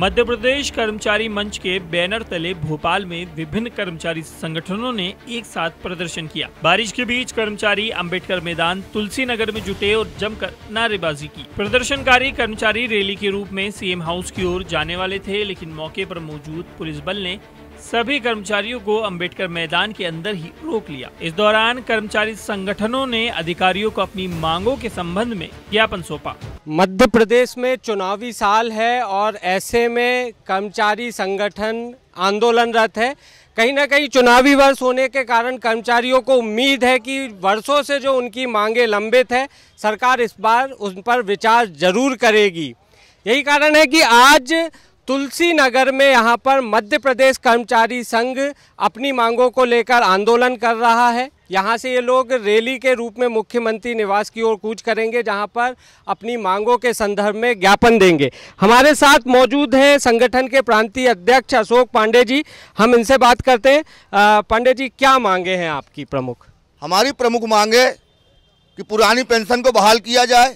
मध्य प्रदेश कर्मचारी मंच के बैनर तले भोपाल में विभिन्न कर्मचारी संगठनों ने एक साथ प्रदर्शन किया बारिश के बीच कर्मचारी अंबेडकर मैदान तुलसी नगर में जुटे और जमकर नारेबाजी की प्रदर्शनकारी कर्मचारी रैली के रूप में सीएम हाउस की ओर जाने वाले थे लेकिन मौके पर मौजूद पुलिस बल ने सभी कर्मचारियों को अंबेडकर मैदान के अंदर ही रोक लिया इस दौरान कर्मचारी संगठनों ने अधिकारियों को अपनी मांगों के संबंध में ज्ञापन सौंपा मध्य प्रदेश में चुनावी साल है और ऐसे में कर्मचारी संगठन आंदोलनरत है कहीं ना कहीं चुनावी वर्ष होने के कारण कर्मचारियों को उम्मीद है कि वर्षों से जो उनकी मांगे लंबित है सरकार इस बार उन पर विचार जरूर करेगी यही कारण है कि आज तुलसी नगर में यहाँ पर मध्य प्रदेश कर्मचारी संघ अपनी मांगों को लेकर आंदोलन कर रहा है यहाँ से ये लोग रैली के रूप में मुख्यमंत्री निवास की ओर कूच करेंगे जहाँ पर अपनी मांगों के संदर्भ में ज्ञापन देंगे हमारे साथ मौजूद हैं संगठन के प्रांतीय अध्यक्ष अशोक पांडे जी हम इनसे बात करते हैं पांडे जी क्या मांगे हैं आपकी प्रमुख हमारी प्रमुख मांगे कि पुरानी पेंशन को बहाल किया जाए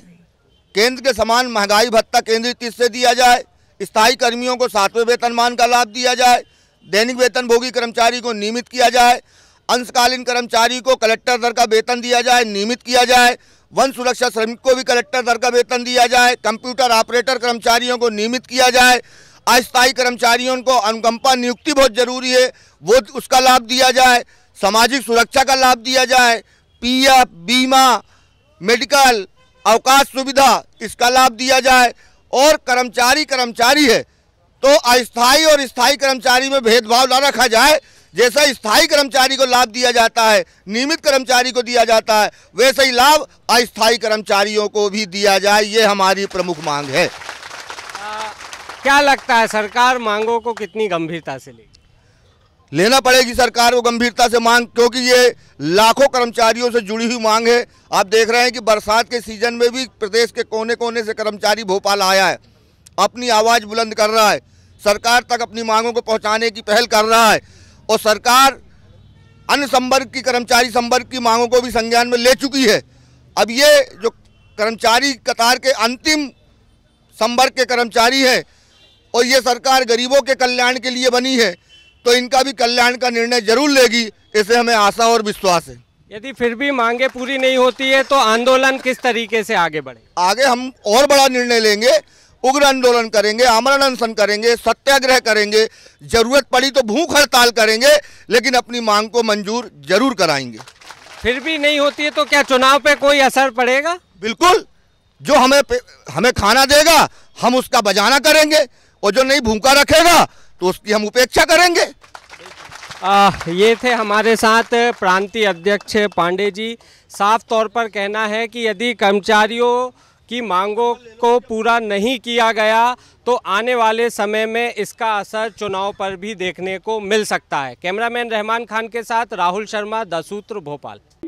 केंद्र के समान महंगाई भत्ता केंद्रीय तीस से दिया जाए स्थायी कर्मियों को सातवें वेतनमान का लाभ दिया जाए दैनिक वेतन भोगी कर्मचारी को नियमित किया जाए अंशकालीन कर्मचारी को कलेक्टर दर का वेतन दिया जाए नियमित किया जाए वन सुरक्षा श्रमिक को भी कलेक्टर दर का वेतन दिया जाए कंप्यूटर ऑपरेटर कर्मचारियों को नियमित किया जाए अस्थायी कर्मचारियों को अनुकंपा नियुक्ति बहुत जरूरी है वो उसका लाभ दिया जाए सामाजिक सुरक्षा का लाभ दिया जाए पीएफ बीमा मेडिकल अवकाश सुविधा इसका लाभ दिया जाए और कर्मचारी कर्मचारी है तो अस्थायी और स्थायी कर्मचारी में भेदभाव ना रखा जाए जैसा स्थायी कर्मचारी को लाभ दिया जाता है नियमित कर्मचारी को दिया जाता है वैसे ही लाभ अस्थायी कर्मचारियों को भी दिया जाए ये हमारी प्रमुख मांग है आ, क्या लगता है सरकार मांगों को कितनी गंभीरता से लेगी लेना पड़ेगी सरकार को गंभीरता से मांग क्योंकि ये लाखों कर्मचारियों से जुड़ी हुई मांग है आप देख रहे हैं कि बरसात के सीजन में भी प्रदेश के कोने कोने से कर्मचारी भोपाल आया है अपनी आवाज़ बुलंद कर रहा है सरकार तक अपनी मांगों को पहुंचाने की पहल कर रहा है और सरकार अन्य संवर्ग की कर्मचारी संवर्ग की मांगों को भी संज्ञान में ले चुकी है अब ये जो कर्मचारी कतार के अंतिम संवर्ग के कर्मचारी हैं और ये सरकार गरीबों के कल्याण के लिए बनी है तो इनका भी कल्याण का निर्णय जरूर लेगी इसे हमें आशा और विश्वास है यदि फिर भी मांगे पूरी नहीं होती है तो आंदोलन किस तरीके से आगे बढ़े आगे हम और बड़ा निर्णय लेंगे उग्र आंदोलन करेंगे आमरण अनशन करेंगे सत्याग्रह करेंगे जरूरत पड़ी तो भूख हड़ताल करेंगे लेकिन अपनी मांग को मंजूर जरूर कराएंगे फिर भी नहीं होती है तो क्या चुनाव पे कोई असर पड़ेगा बिल्कुल जो हमें हमें खाना देगा हम उसका बजाना करेंगे और जो नहीं भूखा रखेगा तो उसकी हम उपेक्षा करेंगे आ, ये थे हमारे साथ प्रांतीय अध्यक्ष पांडे जी साफ तौर पर कहना है कि यदि कर्मचारियों की मांगों को पूरा नहीं किया गया तो आने वाले समय में इसका असर चुनाव पर भी देखने को मिल सकता है कैमरामैन रहमान खान के साथ राहुल शर्मा दसूत्र भोपाल